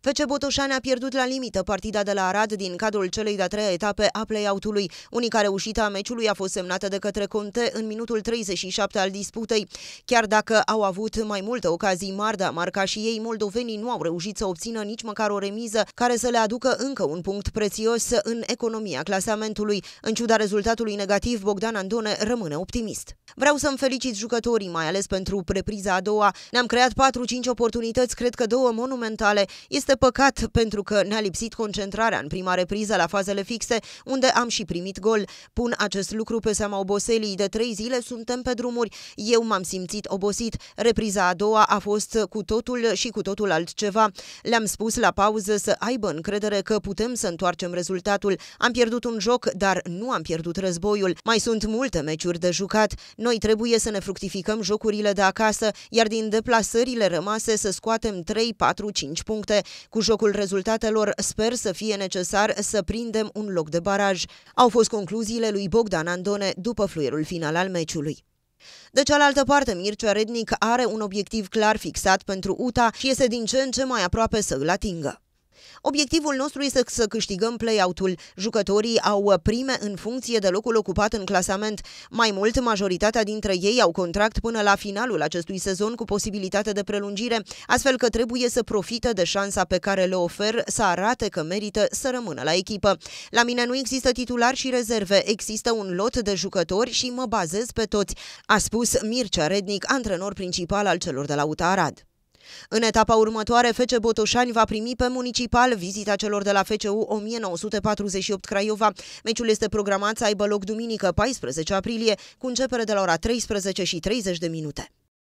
FC Botoșani a pierdut la limită partida de la Arad din cadrul celei de-a treia etape a play-out-ului. Unica reușită a meciului a fost semnată de către Conte în minutul 37 al disputei. Chiar dacă au avut mai multe ocazii mari de a marca și ei, moldovenii nu au reușit să obțină nici măcar o remiză care să le aducă încă un punct prețios în economia clasamentului. În ciuda rezultatului negativ, Bogdan Andone rămâne optimist. Vreau să-mi felicit jucătorii, mai ales pentru prepriza a doua. Ne-am creat 4-5 oportunități, cred că două monumentale. Este este păcat pentru că ne-a lipsit concentrarea în prima repriză la fazele fixe, unde am și primit gol. Pun acest lucru pe seama oboselii. De trei zile suntem pe drumuri. Eu m-am simțit obosit. Repriza a doua a fost cu totul și cu totul altceva. Le-am spus la pauză să aibă încredere că putem să întoarcem rezultatul. Am pierdut un joc, dar nu am pierdut războiul. Mai sunt multe meciuri de jucat. Noi trebuie să ne fructificăm jocurile de acasă, iar din deplasările rămase să scoatem 3, 4, 5 puncte. Cu jocul rezultatelor sper să fie necesar să prindem un loc de baraj. Au fost concluziile lui Bogdan Andone după fluierul final al meciului. De cealaltă parte, Mircea Rednic are un obiectiv clar fixat pentru UTA și este din ce în ce mai aproape să îl atingă. Obiectivul nostru este să câștigăm play-out-ul. Jucătorii au prime în funcție de locul ocupat în clasament. Mai mult, majoritatea dintre ei au contract până la finalul acestui sezon cu posibilitate de prelungire, astfel că trebuie să profite de șansa pe care le ofer să arate că merită să rămână la echipă. La mine nu există titular și rezerve, există un lot de jucători și mă bazez pe toți, a spus Mircea Rednic, antrenor principal al celor de la UTA Arad. În etapa următoare, Fece Botoșani va primi pe municipal vizita celor de la FCU 1948 Craiova. Meciul este programat să aibă loc duminică 14 aprilie, cu începere de la ora 13 și 30 de minute.